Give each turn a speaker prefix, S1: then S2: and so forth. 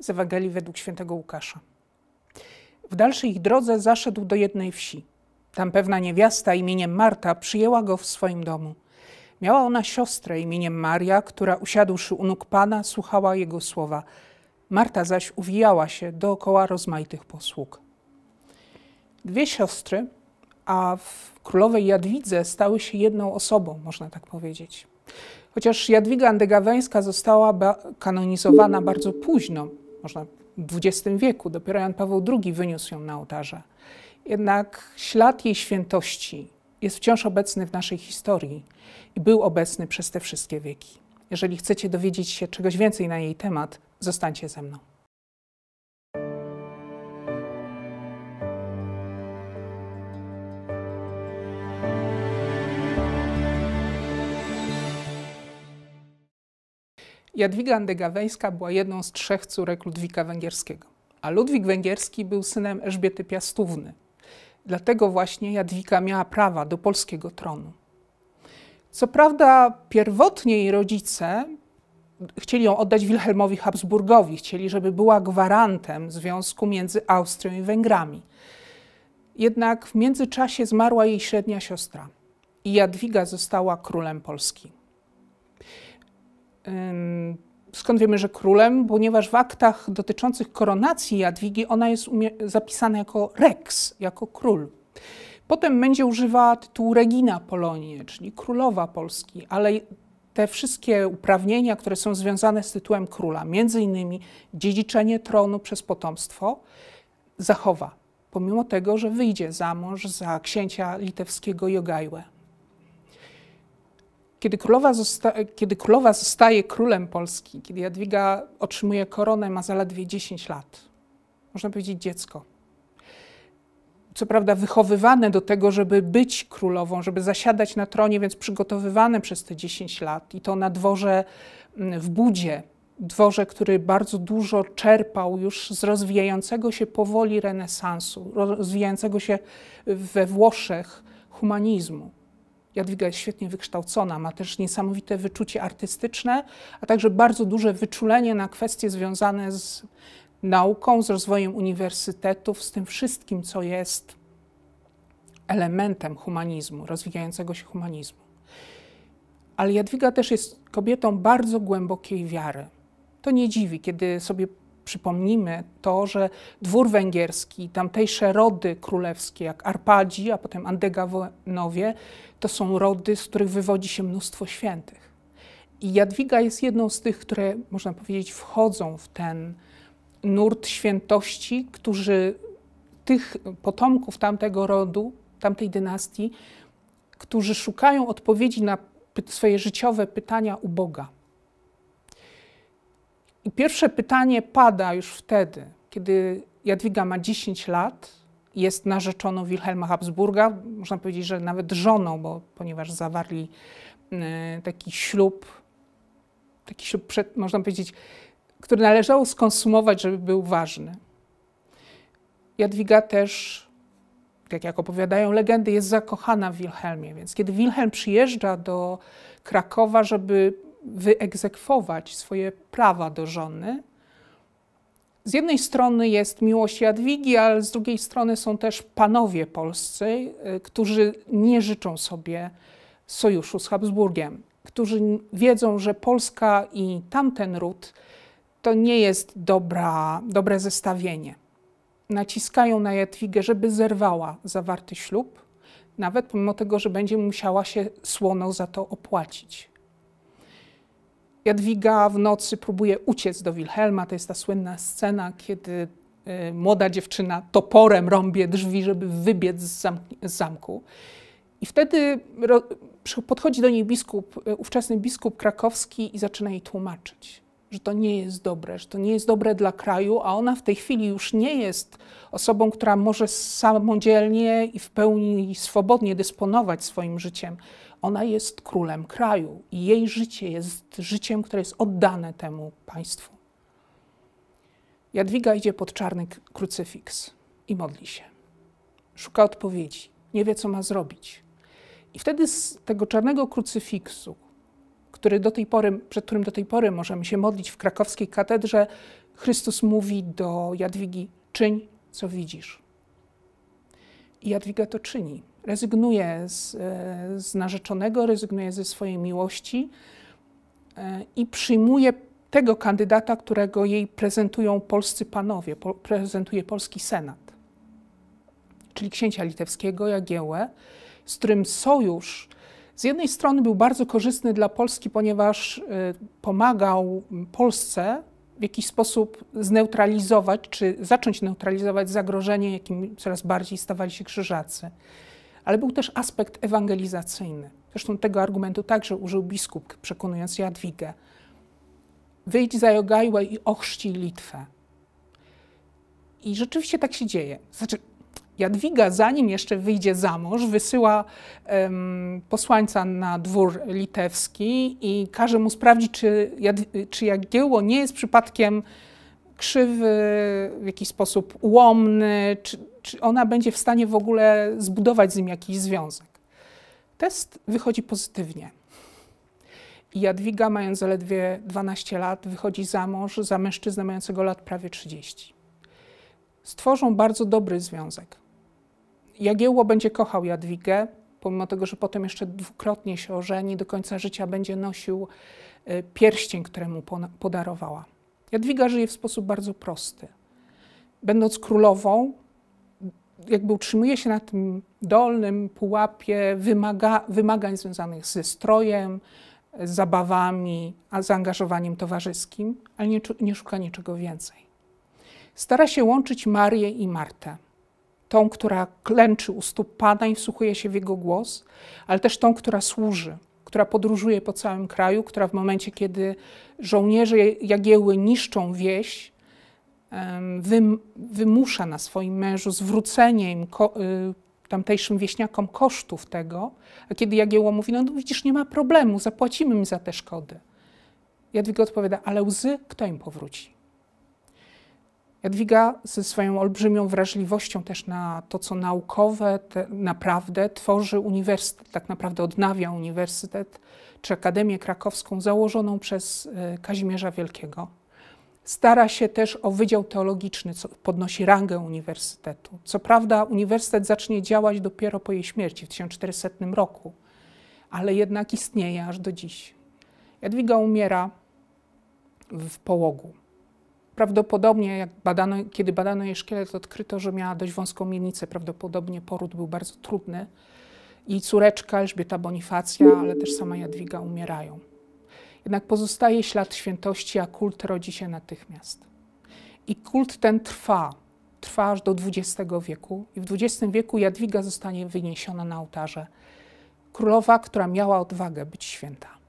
S1: z Ewangelii według świętego Łukasza. W dalszej ich drodze zaszedł do jednej wsi. Tam pewna niewiasta imieniem Marta przyjęła go w swoim domu. Miała ona siostrę imieniem Maria, która usiadłszy u nóg Pana, słuchała jego słowa. Marta zaś uwijała się dookoła rozmaitych posług. Dwie siostry, a w królowej Jadwidze stały się jedną osobą, można tak powiedzieć. Chociaż Jadwiga Andegaweńska została kanonizowana bardzo późno, można w XX wieku, dopiero Jan Paweł II wyniósł ją na ołtarze. Jednak ślad jej świętości jest wciąż obecny w naszej historii i był obecny przez te wszystkie wieki. Jeżeli chcecie dowiedzieć się czegoś więcej na jej temat, zostańcie ze mną. Jadwiga Andegaweńska była jedną z trzech córek Ludwika Węgierskiego, a Ludwik Węgierski był synem Elżbiety Piastówny. Dlatego właśnie Jadwiga miała prawa do polskiego tronu. Co prawda, pierwotnie jej rodzice chcieli ją oddać Wilhelmowi Habsburgowi, chcieli, żeby była gwarantem związku między Austrią i Węgrami. Jednak w międzyczasie zmarła jej średnia siostra i Jadwiga została królem Polski. Skąd wiemy, że królem? Ponieważ w aktach dotyczących koronacji Jadwigi ona jest zapisana jako rex, jako król. Potem będzie używała tytułu Regina Polonii, czyli królowa Polski, ale te wszystkie uprawnienia, które są związane z tytułem króla, między innymi dziedziczenie tronu przez potomstwo, zachowa, pomimo tego, że wyjdzie za mąż za księcia litewskiego Jogajłę. Kiedy królowa, kiedy królowa zostaje królem Polski, kiedy Jadwiga otrzymuje koronę, ma zaledwie 10 lat. Można powiedzieć dziecko. Co prawda wychowywane do tego, żeby być królową, żeby zasiadać na tronie, więc przygotowywane przez te 10 lat i to na dworze mm, w Budzie, dworze, który bardzo dużo czerpał już z rozwijającego się powoli renesansu, rozwijającego się we Włoszech humanizmu. Jadwiga jest świetnie wykształcona, ma też niesamowite wyczucie artystyczne, a także bardzo duże wyczulenie na kwestie związane z nauką, z rozwojem uniwersytetów, z tym wszystkim, co jest elementem humanizmu, rozwijającego się humanizmu. Ale Jadwiga też jest kobietą bardzo głębokiej wiary. To nie dziwi, kiedy sobie Przypomnijmy to, że dwór węgierski, tamtejsze rody królewskie, jak Arpadzi, a potem Andegawonowie, to są rody, z których wywodzi się mnóstwo świętych. I Jadwiga jest jedną z tych, które, można powiedzieć, wchodzą w ten nurt świętości, którzy tych potomków tamtego rodu, tamtej dynastii, którzy szukają odpowiedzi na swoje życiowe pytania u Boga. I pierwsze pytanie pada już wtedy, kiedy Jadwiga ma 10 lat, jest narzeczoną Wilhelma Habsburga, można powiedzieć, że nawet żoną, bo ponieważ zawarli e, taki ślub, taki ślub, przed, można powiedzieć, który należało skonsumować, żeby był ważny. Jadwiga też, tak jak opowiadają legendy, jest zakochana w Wilhelmie, więc kiedy Wilhelm przyjeżdża do Krakowa, żeby wyegzekwować swoje prawa do żony. Z jednej strony jest miłość Jadwigi, ale z drugiej strony są też panowie polscy, y, którzy nie życzą sobie sojuszu z Habsburgiem, którzy wiedzą, że Polska i tamten ród to nie jest dobra, dobre zestawienie. Naciskają na Jadwigę, żeby zerwała zawarty ślub, nawet pomimo tego, że będzie musiała się słono za to opłacić. Jadwiga w nocy próbuje uciec do Wilhelma. To jest ta słynna scena, kiedy y, młoda dziewczyna toporem rąbie drzwi, żeby wybiec z, zamku. I wtedy podchodzi do niej biskup, y, ówczesny biskup krakowski i zaczyna jej tłumaczyć, że to nie jest dobre, że to nie jest dobre dla kraju, a ona w tej chwili już nie jest osobą, która może samodzielnie i w pełni swobodnie dysponować swoim życiem. Ona jest królem kraju i jej życie jest życiem, które jest oddane temu państwu. Jadwiga idzie pod czarny krucyfiks i modli się. Szuka odpowiedzi, nie wie, co ma zrobić. I wtedy z tego czarnego krucyfiksu, który do tej pory, przed którym do tej pory możemy się modlić w krakowskiej katedrze, Chrystus mówi do Jadwigi: czyń, co widzisz. I Jadwiga to czyni rezygnuje z, e, z narzeczonego, rezygnuje ze swojej miłości e, i przyjmuje tego kandydata, którego jej prezentują polscy panowie, po, prezentuje polski senat, czyli księcia litewskiego Jagiełę, z którym sojusz z jednej strony był bardzo korzystny dla Polski, ponieważ e, pomagał Polsce w jakiś sposób zneutralizować czy zacząć neutralizować zagrożenie, jakim coraz bardziej stawali się krzyżacy ale był też aspekt ewangelizacyjny. Zresztą tego argumentu także użył biskup, przekonując Jadwigę. Wyjdź za Jogajłę i ochrzcij Litwę. I rzeczywiście tak się dzieje. Znaczy, Jadwiga, zanim jeszcze wyjdzie za mąż, wysyła um, posłańca na dwór litewski i każe mu sprawdzić, czy, czy Jagiełło nie jest przypadkiem krzywy, w jakiś sposób ułomny, czy, czy ona będzie w stanie w ogóle zbudować z nim jakiś związek. Test wychodzi pozytywnie. I Jadwiga, mając zaledwie 12 lat, wychodzi za mąż za mężczyznę mającego lat prawie 30. Stworzą bardzo dobry związek. Jagiełło będzie kochał Jadwigę, pomimo tego, że potem jeszcze dwukrotnie się ożeni, do końca życia będzie nosił e, pierścień, któremu podarowała. Jadwiga żyje w sposób bardzo prosty. Będąc królową, jakby utrzymuje się na tym dolnym pułapie wymaga, wymagań związanych ze strojem, z zabawami, a zaangażowaniem towarzyskim, ale nie, nie szuka niczego więcej. Stara się łączyć Marię i Martę. Tą, która klęczy u stóp Pana i wsłuchuje się w jego głos, ale też tą, która służy, która podróżuje po całym kraju, która w momencie, kiedy żołnierze Jagieły niszczą wieś, wymusza na swoim mężu zwrócenie im y, tamtejszym wieśniakom kosztów tego, a kiedy Jagiełło mówi, no, no widzisz, nie ma problemu, zapłacimy mi za te szkody. Jadwiga odpowiada, ale łzy kto im powróci? Jadwiga ze swoją olbrzymią wrażliwością też na to, co naukowe naprawdę tworzy uniwersytet, tak naprawdę odnawia uniwersytet czy Akademię Krakowską założoną przez y, Kazimierza Wielkiego Stara się też o Wydział Teologiczny, co podnosi rangę uniwersytetu. Co prawda, uniwersytet zacznie działać dopiero po jej śmierci w 1400 roku, ale jednak istnieje aż do dziś. Jadwiga umiera w połogu. Prawdopodobnie, jak badano, kiedy badano jej szkielet, odkryto, że miała dość wąską miednicę. Prawdopodobnie poród był bardzo trudny. I córeczka Elżbieta Bonifacja, ale też sama Jadwiga umierają. Jednak pozostaje ślad świętości, a kult rodzi się natychmiast. I kult ten trwa, trwa aż do XX wieku. I w XX wieku Jadwiga zostanie wyniesiona na ołtarze. Królowa, która miała odwagę być święta.